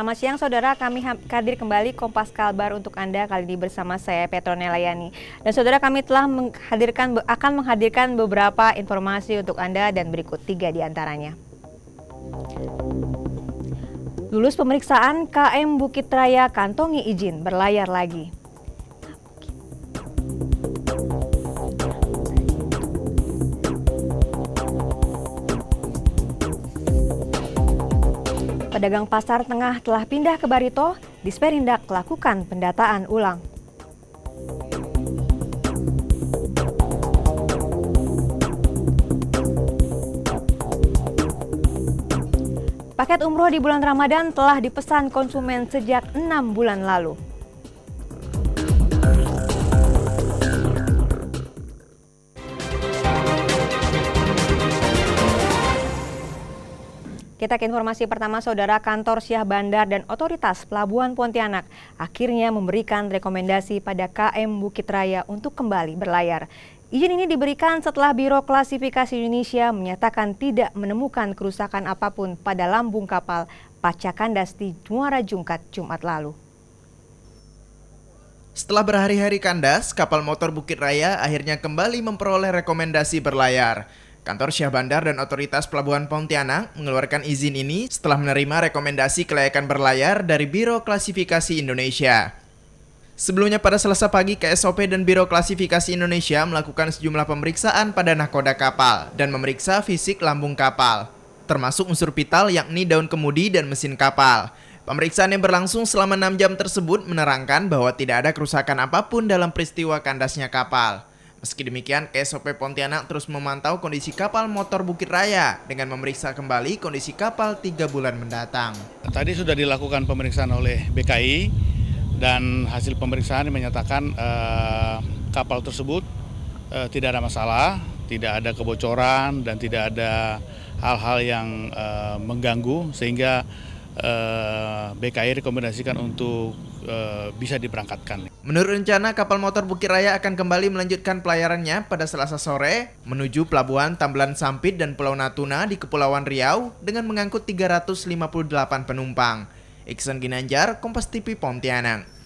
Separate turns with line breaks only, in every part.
Selamat siang saudara, kami hadir kembali Kompas Kalbar untuk Anda kali ini bersama saya Petronella Yani. Dan saudara kami telah menghadirkan akan menghadirkan beberapa informasi untuk Anda dan berikut tiga diantaranya. Lulus pemeriksaan KM Bukit Raya kantongi izin berlayar lagi. pedagang pasar tengah telah pindah ke Barito, Disperindak lakukan pendataan ulang. Paket umroh di bulan Ramadan telah dipesan konsumen sejak enam bulan lalu. Kita ke informasi pertama, Saudara Kantor Syah Bandar dan Otoritas Pelabuhan Pontianak akhirnya memberikan rekomendasi pada KM Bukit Raya untuk kembali berlayar. Izin ini diberikan setelah Biro Klasifikasi Indonesia menyatakan tidak menemukan kerusakan apapun pada lambung kapal Kandas di Muara Jungkat Jumat lalu.
Setelah berhari-hari kandas, kapal motor Bukit Raya akhirnya kembali memperoleh rekomendasi berlayar. Kantor Syah Bandar dan Otoritas Pelabuhan Pontianak mengeluarkan izin ini setelah menerima rekomendasi kelayakan berlayar dari Biro Klasifikasi Indonesia. Sebelumnya pada selasa pagi, KSOP dan Biro Klasifikasi Indonesia melakukan sejumlah pemeriksaan pada nahkoda kapal dan memeriksa fisik lambung kapal, termasuk unsur vital yakni daun kemudi dan mesin kapal. Pemeriksaan yang berlangsung selama 6 jam tersebut menerangkan bahwa tidak ada kerusakan apapun dalam peristiwa kandasnya kapal. Meski demikian, KSOP Pontianak terus memantau kondisi kapal motor Bukit Raya dengan memeriksa kembali kondisi kapal tiga bulan mendatang. Tadi sudah dilakukan pemeriksaan oleh BKI dan hasil pemeriksaan menyatakan eh, kapal tersebut eh, tidak ada masalah, tidak ada kebocoran dan tidak ada hal-hal yang eh, mengganggu sehingga eh, BKI rekomendasikan untuk e, bisa diberangkatkan. Menurut rencana kapal motor Bukit Raya akan kembali melanjutkan pelayarannya pada Selasa sore menuju pelabuhan Tambelan Sampit dan Pulau Natuna di Kepulauan Riau dengan mengangkut 358 penumpang. Iksan Ginanjar, Kompas TV Pontianak.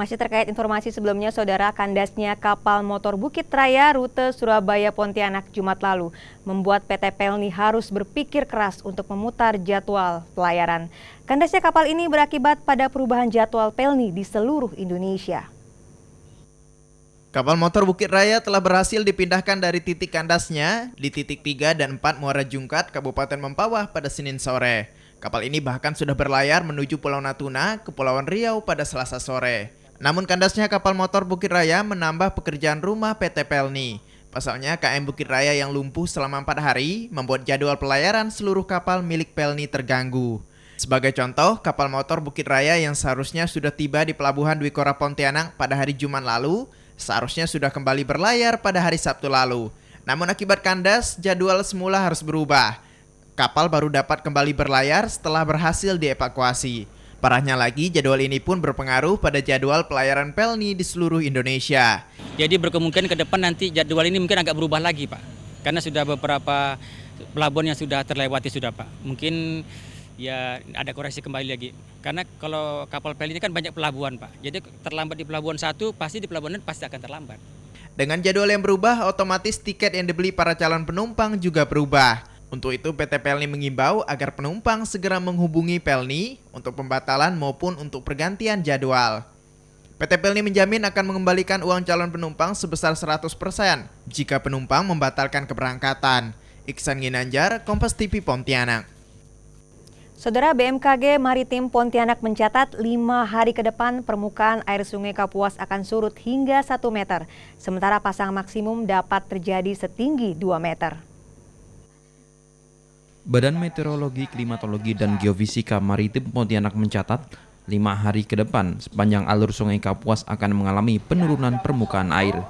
Masih terkait informasi sebelumnya, saudara kandasnya kapal motor Bukit Raya rute Surabaya Pontianak Jumat lalu membuat PT Pelni harus berpikir keras untuk memutar jadwal pelayaran. Kandasnya kapal ini berakibat pada perubahan jadwal Pelni di seluruh Indonesia.
Kapal motor Bukit Raya telah berhasil dipindahkan dari titik kandasnya di titik 3 dan 4 Muara Jungkat, Kabupaten Mempawah pada Senin sore. Kapal ini bahkan sudah berlayar menuju Pulau Natuna, Kepulauan Riau pada Selasa sore. Namun kandasnya kapal motor Bukit Raya menambah pekerjaan rumah PT Pelni. Pasalnya KM Bukit Raya yang lumpuh selama empat hari membuat jadwal pelayaran seluruh kapal milik Pelni terganggu. Sebagai contoh, kapal motor Bukit Raya yang seharusnya sudah tiba di pelabuhan Dwi Kora Pontianak pada hari Jumat lalu, seharusnya sudah kembali berlayar pada hari Sabtu lalu. Namun akibat kandas, jadwal semula harus berubah. Kapal baru dapat kembali berlayar setelah berhasil dievakuasi. Parahnya lagi, jadwal ini pun berpengaruh pada jadwal pelayaran Pelni di seluruh Indonesia. Jadi berkemungkinan ke depan nanti jadwal ini mungkin agak berubah lagi, Pak. Karena sudah beberapa pelabuhan yang sudah terlewati sudah, Pak. Mungkin ya ada koreksi kembali lagi. Karena kalau kapal Pelni ini kan banyak pelabuhan, Pak. Jadi terlambat di pelabuhan satu, pasti di pelabuhan lain pasti akan terlambat. Dengan jadwal yang berubah, otomatis tiket yang dibeli para calon penumpang juga berubah. Untuk itu PT Pelni mengimbau agar penumpang segera menghubungi Pelni untuk pembatalan maupun untuk pergantian jadwal. PT Pelni menjamin akan mengembalikan uang calon penumpang sebesar 100% jika penumpang membatalkan keberangkatan. Iksan Ginanjar, Kompas TV Pontianak.
Saudara BMKG Maritim Pontianak mencatat 5 hari ke depan permukaan air sungai Kapuas akan surut hingga 1 meter, sementara pasang maksimum dapat terjadi setinggi 2 meter.
Badan Meteorologi, Klimatologi, dan Geofisika Maritim Pontianak mencatat, lima hari ke depan sepanjang alur sungai Kapuas akan mengalami penurunan permukaan air.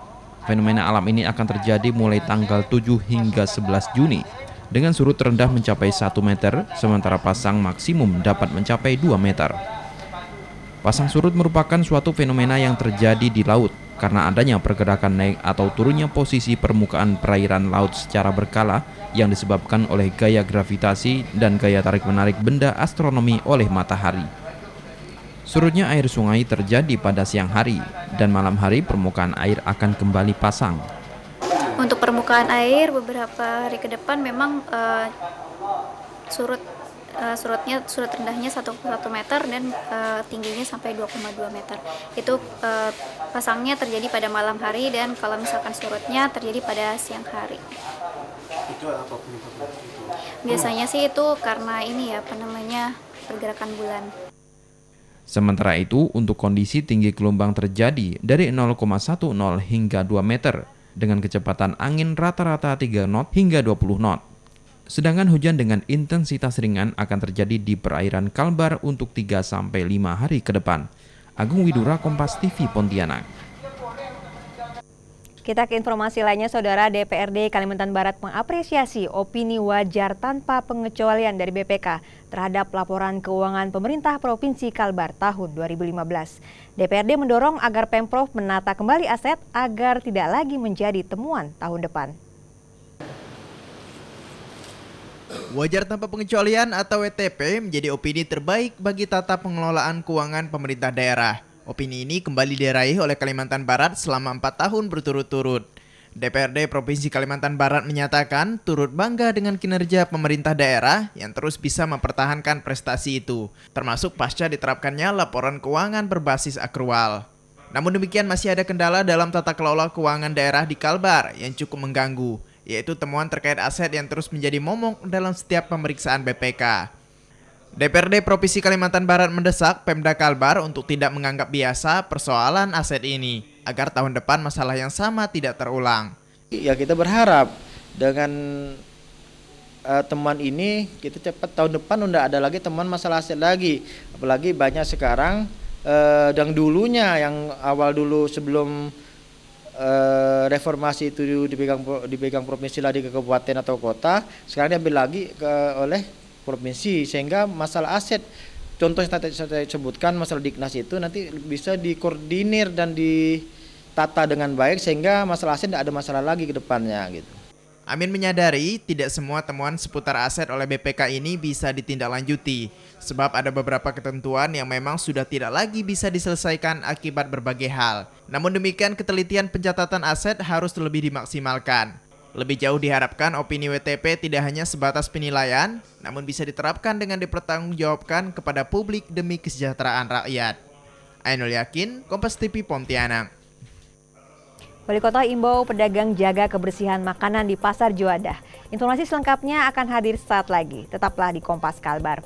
Fenomena alam ini akan terjadi mulai tanggal 7 hingga 11 Juni dengan surut terendah mencapai 1 meter, sementara pasang maksimum dapat mencapai 2 meter. Pasang surut merupakan suatu fenomena yang terjadi di laut, karena adanya pergerakan naik atau turunnya posisi permukaan perairan laut secara berkala yang disebabkan oleh gaya gravitasi dan gaya tarik-menarik benda astronomi oleh matahari. Surutnya air sungai terjadi pada siang hari dan malam hari permukaan air akan kembali pasang.
Untuk permukaan air beberapa hari ke depan memang uh, surut uh, surutnya surut rendahnya 1,1 meter dan uh, tingginya sampai 2,2 meter. Itu uh, pasangnya terjadi pada malam hari dan kalau misalkan surutnya terjadi pada siang hari.
Itu apa penyebabnya?
Biasanya sih itu karena ini ya, apa namanya, pergerakan bulan.
Sementara itu, untuk kondisi tinggi gelombang terjadi dari 0,10 hingga 2 meter dengan kecepatan angin rata-rata 3 knot hingga 20 knot. Sedangkan hujan dengan intensitas ringan akan terjadi di perairan Kalbar untuk 3 sampai 5 hari ke depan. Agung Widura Kompas TV Pontianak.
Kita ke informasi lainnya, Saudara DPRD Kalimantan Barat mengapresiasi opini wajar tanpa pengecualian dari BPK terhadap laporan keuangan pemerintah Provinsi Kalbar tahun 2015. DPRD mendorong agar Pemprov menata kembali aset agar tidak lagi menjadi temuan tahun depan.
Wajar tanpa pengecualian atau WTP menjadi opini terbaik bagi tata pengelolaan keuangan pemerintah daerah. Opini ini kembali diraih oleh Kalimantan Barat selama 4 tahun berturut-turut. DPRD Provinsi Kalimantan Barat menyatakan turut bangga dengan kinerja pemerintah daerah yang terus bisa mempertahankan prestasi itu, termasuk pasca diterapkannya laporan keuangan berbasis akrual. Namun demikian masih ada kendala dalam tata kelola keuangan daerah di Kalbar yang cukup mengganggu yaitu temuan terkait aset yang terus menjadi momok dalam setiap pemeriksaan BPK. DPRD Provinsi Kalimantan Barat mendesak Pemda Kalbar untuk tidak menganggap biasa persoalan aset ini agar tahun depan masalah yang sama tidak terulang. Ya kita berharap dengan uh, eh, teman ini kita cepat tahun depan udah ada lagi teman masalah aset lagi. Apalagi banyak sekarang uh, yang dulunya yang awal dulu sebelum Eh, reformasi itu dipegang dipegang provinsi lagi ke kabupaten atau kota sekarang diambil lagi ke oleh provinsi sehingga masalah aset contoh yang saya, sebutkan masalah dignas itu nanti bisa dikoordinir dan ditata dengan baik sehingga masalah aset tidak ada masalah lagi ke depannya gitu. Amin menyadari tidak semua temuan seputar aset oleh BPK ini bisa ditindaklanjuti. Sebab ada beberapa ketentuan yang memang sudah tidak lagi bisa diselesaikan akibat berbagai hal. Namun demikian ketelitian pencatatan aset harus lebih dimaksimalkan. Lebih jauh diharapkan opini WTP tidak hanya sebatas penilaian, namun bisa diterapkan dengan dipertanggungjawabkan kepada publik demi kesejahteraan rakyat. Ainul Yakin, Kompas TV Pontianak.
Wali Kota imbau pedagang jaga kebersihan makanan di Pasar Juadah. Informasi selengkapnya akan hadir saat lagi. Tetaplah di Kompas Kalbar.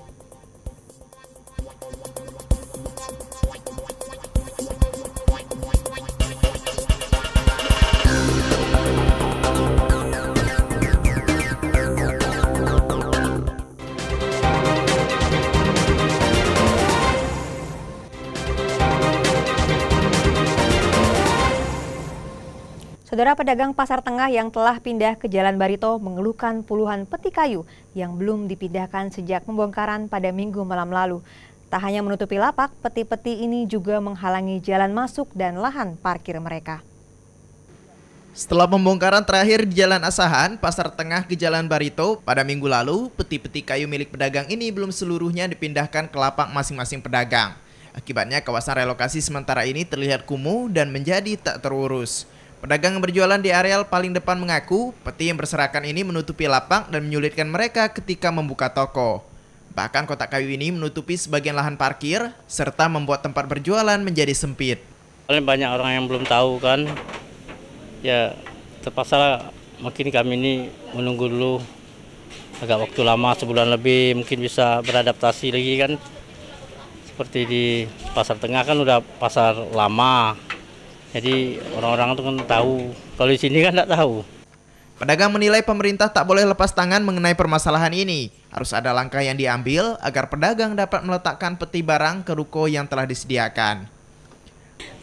Saudara pedagang pasar tengah yang telah pindah ke Jalan Barito mengeluhkan puluhan peti kayu yang belum dipindahkan sejak pembongkaran pada minggu malam lalu. Tak hanya menutupi lapak, peti-peti ini juga menghalangi jalan masuk dan lahan parkir mereka.
Setelah pembongkaran terakhir di Jalan Asahan, Pasar Tengah ke Jalan Barito, pada minggu lalu, peti-peti kayu milik pedagang ini belum seluruhnya dipindahkan ke lapak masing-masing pedagang. Akibatnya kawasan relokasi sementara ini terlihat kumuh dan menjadi tak terurus. Pedagang yang berjualan di areal paling depan mengaku peti yang berserakan ini menutupi lapang dan menyulitkan mereka ketika membuka toko. Bahkan kotak kayu ini menutupi sebagian lahan parkir serta membuat tempat berjualan menjadi sempit. Paling banyak orang yang belum tahu kan, ya terpaksa mungkin kami ini menunggu dulu agak waktu lama sebulan lebih mungkin bisa beradaptasi lagi kan seperti di pasar tengah kan udah pasar lama jadi orang-orang tuh kan tahu. Kalau di sini kan tidak tahu. Pedagang menilai pemerintah tak boleh lepas tangan mengenai permasalahan ini. Harus ada langkah yang diambil agar pedagang dapat meletakkan peti barang ke ruko yang telah disediakan.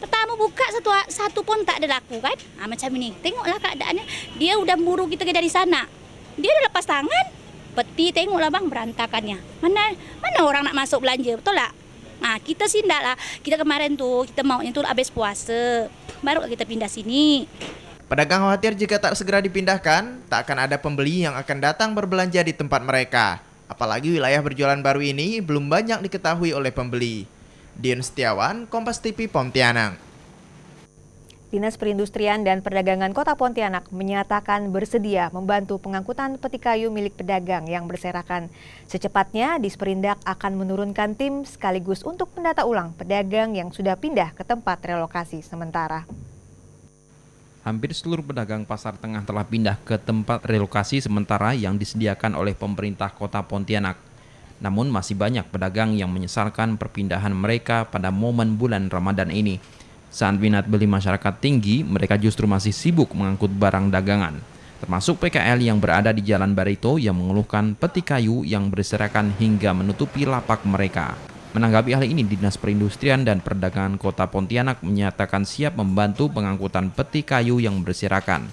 Pertama buka satu satu pun tak ada laku kan. Nah, macam ini. Tengoklah keadaannya. Dia udah buru kita dari sana. Dia udah lepas tangan. Peti tengoklah bang berantakannya. Mana mana orang nak masuk belanja betul tak? Nah kita sih enggak lah. Kita kemarin tuh kita maunya tuh habis puasa baru kita pindah sini.
Pedagang khawatir jika tak segera dipindahkan, tak akan ada pembeli yang akan datang berbelanja di tempat mereka. Apalagi wilayah berjualan baru ini belum banyak diketahui oleh pembeli. Dion Setiawan, Kompas TV Pontianak.
Dinas Perindustrian dan Perdagangan Kota Pontianak menyatakan bersedia membantu pengangkutan peti kayu milik pedagang yang berserakan. Secepatnya, Disperindak akan menurunkan tim sekaligus untuk mendata ulang pedagang yang sudah pindah ke tempat relokasi sementara.
Hampir seluruh pedagang pasar tengah telah pindah ke tempat relokasi sementara yang disediakan oleh pemerintah kota Pontianak. Namun masih banyak pedagang yang menyesalkan perpindahan mereka pada momen bulan Ramadan ini. Saat minat beli masyarakat tinggi, mereka justru masih sibuk mengangkut barang dagangan. Termasuk PKL yang berada di Jalan Barito yang mengeluhkan peti kayu yang berserakan hingga menutupi lapak mereka. Menanggapi hal ini, Dinas Perindustrian dan Perdagangan Kota Pontianak menyatakan siap membantu pengangkutan peti kayu yang berserakan.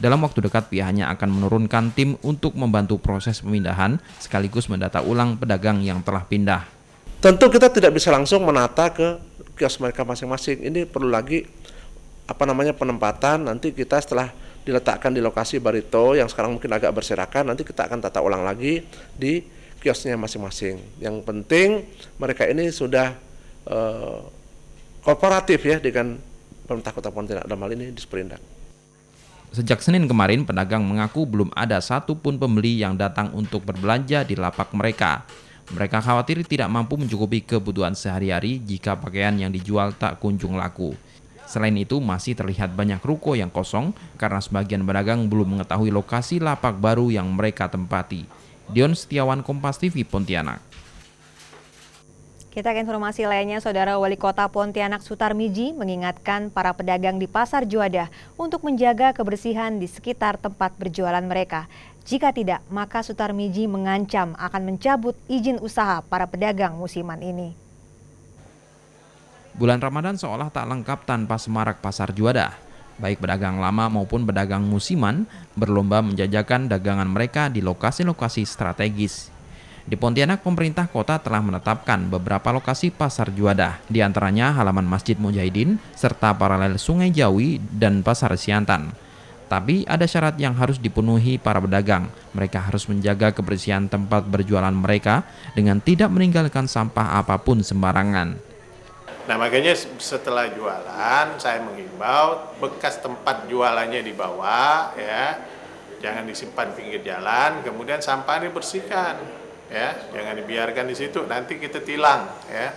Dalam waktu dekat pihaknya akan menurunkan tim untuk membantu proses pemindahan sekaligus mendata ulang pedagang yang telah pindah.
Tentu kita tidak bisa langsung menata ke kios mereka masing-masing. Ini perlu lagi apa namanya penempatan nanti kita setelah diletakkan di lokasi Barito yang sekarang mungkin agak berserakan nanti kita akan tata ulang lagi di kiosnya masing-masing. Yang penting mereka ini sudah uh, kooperatif ya dengan
pemerintah Kota Pontianak dalam hal ini Disperindak. Sejak Senin kemarin pedagang mengaku belum ada satupun pembeli yang datang untuk berbelanja di lapak mereka. Mereka khawatir tidak mampu mencukupi kebutuhan sehari-hari jika pakaian yang dijual tak kunjung laku. Selain itu, masih terlihat banyak ruko yang kosong karena sebagian pedagang belum mengetahui lokasi lapak baru yang mereka tempati. Dion Setiawan Kompas TV Pontianak.
Kita ke informasi lainnya, Saudara Wali Kota Pontianak Sutarmiji mengingatkan para pedagang di Pasar Juada untuk menjaga kebersihan di sekitar tempat berjualan mereka. Jika tidak, maka Sutarmiji mengancam akan mencabut izin usaha para pedagang musiman ini.
Bulan Ramadan seolah tak lengkap tanpa semarak pasar juada. Baik pedagang lama maupun pedagang musiman berlomba menjajakan dagangan mereka di lokasi-lokasi strategis. Di Pontianak, pemerintah kota telah menetapkan beberapa lokasi pasar juada, di antaranya halaman Masjid Mujahidin, serta paralel Sungai Jawi dan Pasar Siantan. Tapi ada syarat yang harus dipenuhi para pedagang. Mereka harus menjaga kebersihan tempat berjualan mereka dengan tidak meninggalkan sampah apapun sembarangan.
Nah makanya setelah jualan saya mengimbau bekas tempat jualannya dibawa ya jangan disimpan pinggir jalan kemudian sampah dibersihkan ya jangan dibiarkan di situ nanti kita tilang ya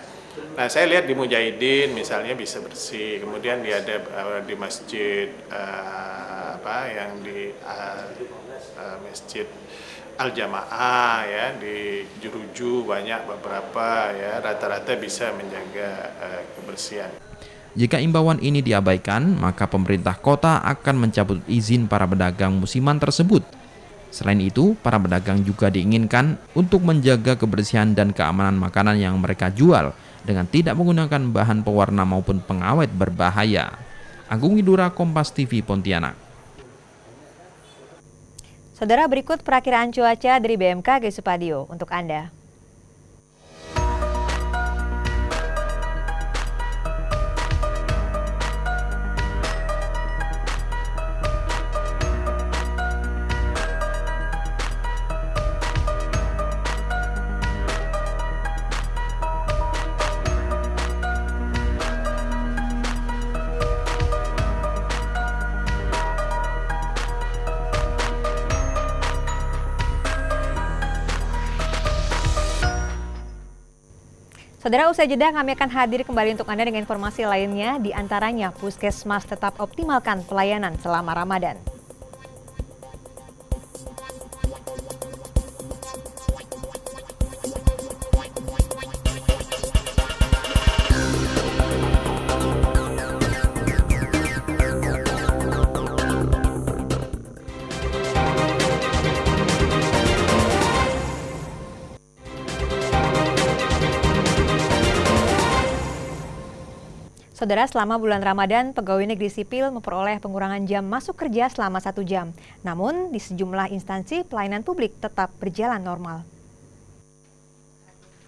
Nah saya lihat di Mujahidin misalnya bisa bersih, kemudian di ada eh, di masjid uh, apa yang di uh, uh, masjid Al Jamaah ya di Juruju banyak beberapa ya rata-rata bisa menjaga uh, kebersihan.
Jika imbauan ini diabaikan, maka pemerintah kota akan mencabut izin para pedagang musiman tersebut. Selain itu, para pedagang juga diinginkan untuk menjaga kebersihan dan keamanan makanan yang mereka jual dengan tidak menggunakan bahan pewarna maupun pengawet berbahaya. Agung Widura Kompas TV Pontianak.
Saudara berikut perakiraan cuaca dari BMKG Supadio untuk Anda. Saudara usai jeda kami akan hadir kembali untuk Anda dengan informasi lainnya di antaranya Puskesmas tetap optimalkan pelayanan selama Ramadan. Saudara, selama bulan Ramadan, pegawai negeri sipil memperoleh pengurangan jam masuk kerja selama satu jam. Namun, di sejumlah instansi, pelayanan publik tetap berjalan normal.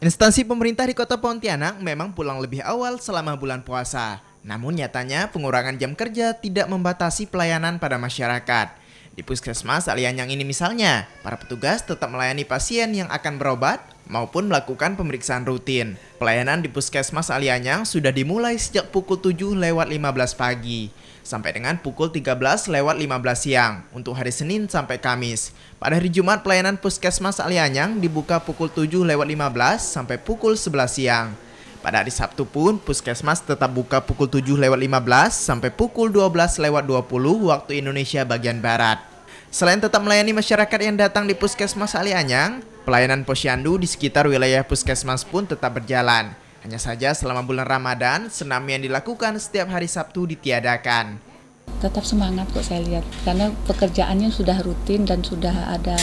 Instansi pemerintah di kota Pontianak memang pulang lebih awal selama bulan puasa. Namun nyatanya pengurangan jam kerja tidak membatasi pelayanan pada masyarakat. Di puskesmas Alianyang ini misalnya, para petugas tetap melayani pasien yang akan berobat maupun melakukan pemeriksaan rutin. Pelayanan di Puskesmas Alianyang sudah dimulai sejak pukul 7 lewat 15 pagi sampai dengan pukul 13 lewat 15 siang untuk hari Senin sampai Kamis. Pada hari Jumat pelayanan Puskesmas Alianyang dibuka pukul 7 lewat 15 sampai pukul 11 siang. Pada hari Sabtu pun, puskesmas tetap buka pukul 7 lewat 15 sampai pukul 12 lewat 20 waktu Indonesia bagian Barat. Selain tetap melayani masyarakat yang datang di puskesmas Ali Anyang, pelayanan posyandu di sekitar wilayah puskesmas pun tetap berjalan. Hanya saja selama bulan Ramadan, senam yang dilakukan setiap hari Sabtu ditiadakan.
Tetap semangat kok saya lihat, karena pekerjaannya sudah rutin dan sudah ada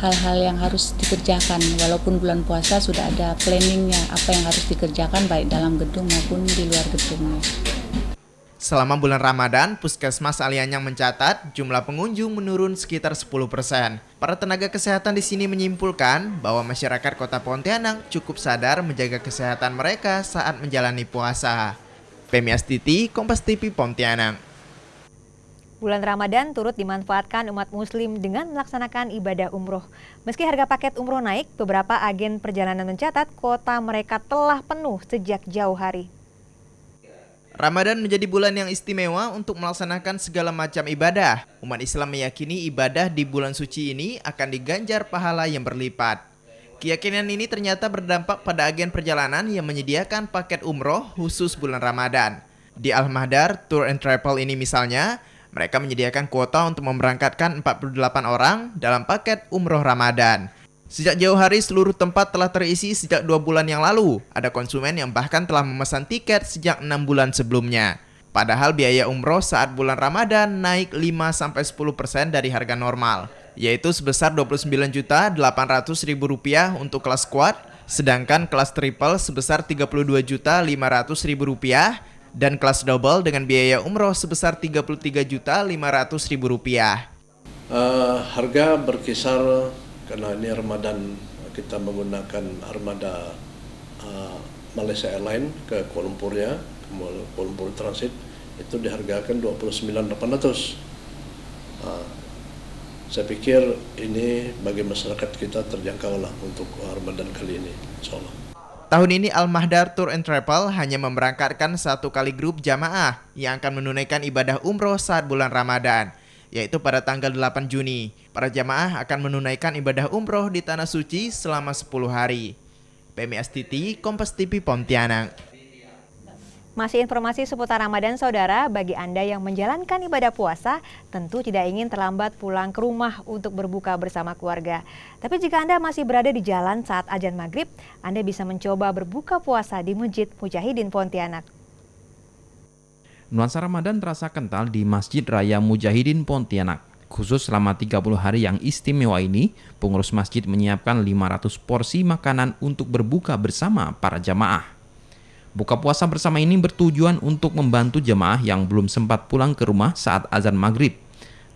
hal-hal yang harus dikerjakan walaupun bulan puasa sudah ada planningnya apa yang harus dikerjakan baik dalam gedung maupun di luar gedungnya.
Selama bulan Ramadan, Puskesmas Alianyang mencatat jumlah pengunjung menurun sekitar 10%. persen. Para tenaga kesehatan di sini menyimpulkan bahwa masyarakat kota Pontianak cukup sadar menjaga kesehatan mereka saat menjalani puasa. Pemi Titi, Kompas TV Pontianak.
Bulan Ramadan turut dimanfaatkan umat muslim dengan melaksanakan ibadah umroh. Meski harga paket umroh naik, beberapa agen perjalanan mencatat kota mereka telah penuh sejak jauh hari.
Ramadan menjadi bulan yang istimewa untuk melaksanakan segala macam ibadah. Umat Islam meyakini ibadah di bulan suci ini akan diganjar pahala yang berlipat. Keyakinan ini ternyata berdampak pada agen perjalanan yang menyediakan paket umroh khusus bulan Ramadan. Di Al-Mahdar Tour and Travel ini misalnya, mereka menyediakan kuota untuk memberangkatkan 48 orang dalam paket umroh Ramadan. Sejak jauh hari seluruh tempat telah terisi sejak dua bulan yang lalu. Ada konsumen yang bahkan telah memesan tiket sejak enam bulan sebelumnya. Padahal biaya umroh saat bulan Ramadan naik 5-10% dari harga normal, yaitu sebesar Rp29.800.000 untuk kelas quad, sedangkan kelas triple sebesar Rp32.500.000 dan kelas double dengan biaya umroh sebesar Rp33.500.000. Uh, eh, harga berkisar karena ini Ramadan kita menggunakan armada uh, Malaysia Airlines ke Kuala Lumpur ya, Kuala Lumpur Transit itu dihargakan 29.800. Uh, eh, saya pikir ini bagi masyarakat kita terjangkau lah untuk Ramadan kali ini, insya Allah. Tahun ini Al-Mahdar Tour and Travel hanya memberangkatkan satu kali grup jamaah yang akan menunaikan ibadah umroh saat bulan Ramadan, yaitu pada tanggal 8 Juni. Para jamaah akan menunaikan ibadah umroh di Tanah Suci selama 10 hari. PMS Kompas TV Pontianak.
Masih informasi seputar Ramadan Saudara, bagi Anda yang menjalankan ibadah puasa, tentu tidak ingin terlambat pulang ke rumah untuk berbuka bersama keluarga. Tapi jika Anda masih berada di jalan saat ajan maghrib, Anda bisa mencoba berbuka puasa di Masjid Mujahidin Pontianak.
Nuansa Ramadan terasa kental di Masjid Raya Mujahidin Pontianak. Khusus selama 30 hari yang istimewa ini, pengurus masjid menyiapkan 500 porsi makanan untuk berbuka bersama para jamaah. Buka puasa bersama ini bertujuan untuk membantu jemaah yang belum sempat pulang ke rumah saat azan maghrib.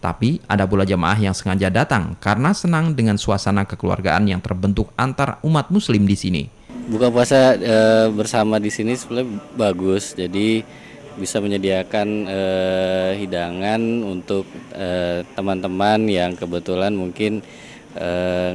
Tapi ada pula jemaah yang sengaja datang karena senang dengan suasana kekeluargaan yang terbentuk antar umat muslim di sini.
Buka puasa e, bersama di sini sebenarnya bagus, jadi bisa menyediakan e, hidangan untuk e, teman-teman yang kebetulan mungkin e,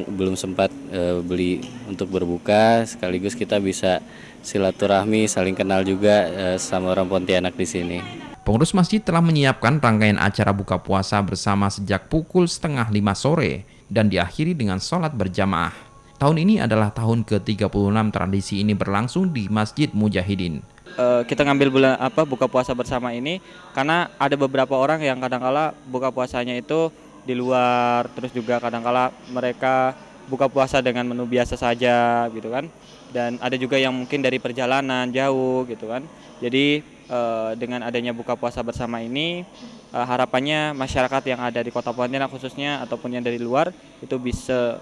belum sempat e, beli untuk berbuka, sekaligus kita bisa silaturahmi, saling kenal juga eh, sama orang Pontianak di sini.
Pengurus masjid telah menyiapkan rangkaian acara buka puasa bersama sejak pukul setengah lima sore dan diakhiri dengan sholat berjamaah. Tahun ini adalah tahun ke-36 tradisi ini berlangsung di Masjid Mujahidin.
Eh, kita ngambil bulan apa buka puasa bersama ini karena ada beberapa orang yang kadang-kala buka puasanya itu di luar terus juga kadang-kala mereka buka puasa dengan menu biasa saja gitu kan dan ada juga yang mungkin dari perjalanan jauh gitu kan. Jadi uh, dengan adanya buka puasa bersama ini uh, harapannya masyarakat yang ada di Kota Pontianak khususnya ataupun yang dari luar itu bisa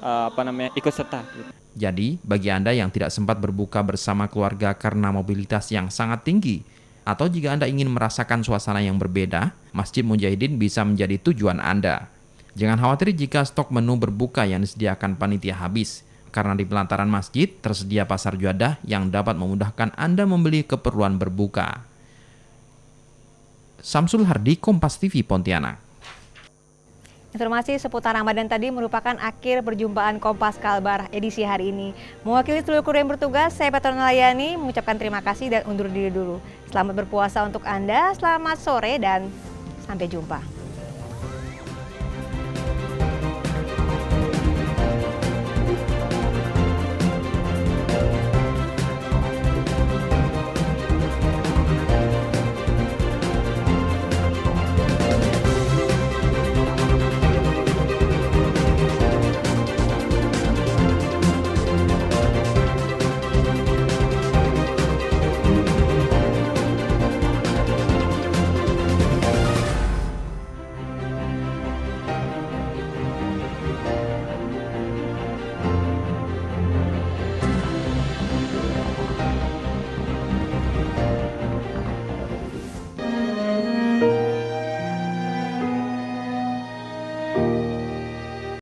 uh, apa namanya ikut serta. Gitu.
Jadi bagi Anda yang tidak sempat berbuka bersama keluarga karena mobilitas yang sangat tinggi atau jika Anda ingin merasakan suasana yang berbeda, Masjid Mujahidin bisa menjadi tujuan Anda. Jangan khawatir jika stok menu berbuka yang disediakan panitia habis karena di pelataran masjid tersedia pasar juadah yang dapat memudahkan Anda membeli keperluan berbuka. Samsul Hardi, Kompas TV, Pontianak.
Informasi seputar Ramadan tadi merupakan akhir perjumpaan Kompas Kalbar edisi hari ini. Mewakili seluruh kru yang bertugas, saya Petrona Layani mengucapkan terima kasih dan undur diri dulu. Selamat berpuasa untuk Anda, selamat sore dan sampai jumpa.